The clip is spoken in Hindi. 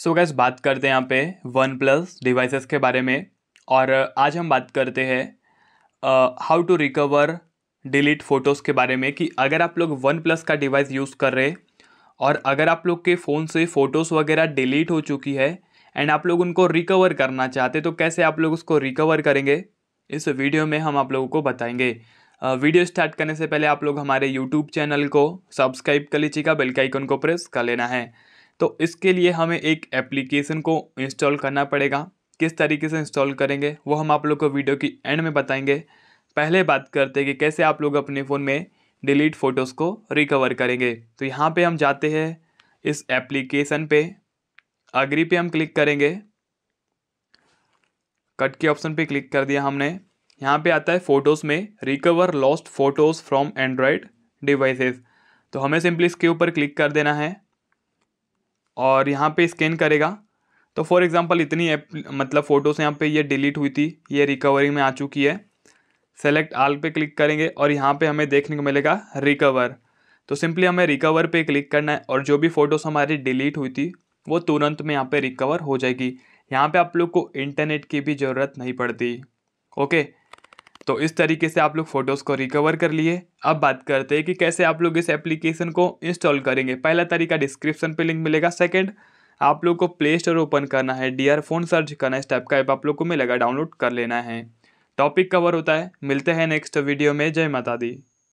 सो so गैस बात करते हैं यहाँ पे वन प्लस डिवाइसेस के बारे में और आज हम बात करते हैं how to recover delete photos के बारे में कि अगर आप लोग वन प्लस का डिवाइस यूज़ कर रहे और अगर आप लोग के फ़ोन से फ़ोटोज़ वगैरह डिलीट हो चुकी है एंड आप लोग उनको रिकवर करना चाहते तो कैसे आप लोग उसको रिकवर करेंगे इस वीडियो में हम आप लोगों को बताएंगे वीडियो स्टार्ट करने से पहले आप लोग हमारे यूट्यूब चैनल को सब्सक्राइब कर लीजिएगा बेल का आइकन को प्रेस कर लेना है तो इसके लिए हमें एक एप्लीकेशन को इंस्टॉल करना पड़ेगा किस तरीके से इंस्टॉल करेंगे वो हम आप लोग को वीडियो की एंड में बताएंगे पहले बात करते हैं कि कैसे आप लोग अपने फ़ोन में डिलीट फ़ोटोज़ को रिकवर करेंगे तो यहाँ पे हम जाते हैं इस एप्लीकेशन पे अग्री पे हम क्लिक करेंगे कट के ऑप्शन पे क्लिक कर दिया हमने यहाँ पे आता है फ़ोटोज़ में recover lost photos from android devices तो हमें सिंपली इसके ऊपर क्लिक कर देना है और यहाँ पे स्कैन करेगा तो फॉर एग्ज़ाम्पल इतनी एप मतलब फ़ोटोस यहाँ पे ये डिलीट हुई थी ये रिकवरी में आ चुकी है सेलेक्ट आल पे क्लिक करेंगे और यहाँ पे हमें देखने को मिलेगा रिकवर तो सिंपली हमें रिकवर पे क्लिक करना है और जो भी फ़ोटोज़ हमारी डिलीट हुई थी वो तुरंत में यहाँ पर रिकवर हो जाएगी यहाँ पर आप लोग को इंटरनेट की भी ज़रूरत नहीं पड़ती ओके तो इस तरीके से आप लोग फ़ोटोज़ को रिकवर कर लिए अब बात करते हैं कि कैसे आप लोग इस एप्लीकेशन को इंस्टॉल करेंगे पहला तरीका डिस्क्रिप्शन पे लिंक मिलेगा सेकंड आप लोग को प्ले स्टोर ओपन करना है डी फोन सर्च करना है इस टाइप का ऐप आप लोग को मिलेगा डाउनलोड कर लेना है टॉपिक कवर होता है मिलते हैं नेक्स्ट वीडियो में जय माता दी